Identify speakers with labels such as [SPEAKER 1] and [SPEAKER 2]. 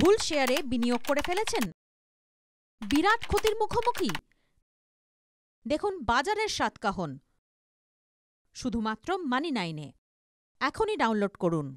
[SPEAKER 1] ভুল শেয়ারে বিনিয়োগ করে ফেলেছেন বিরাট ক্ষতির মুখোমুখি দেখুন বাজারের সাতকাহন শুধুমাত্র মানি নাইনে এখনই ডাউনলোড করুন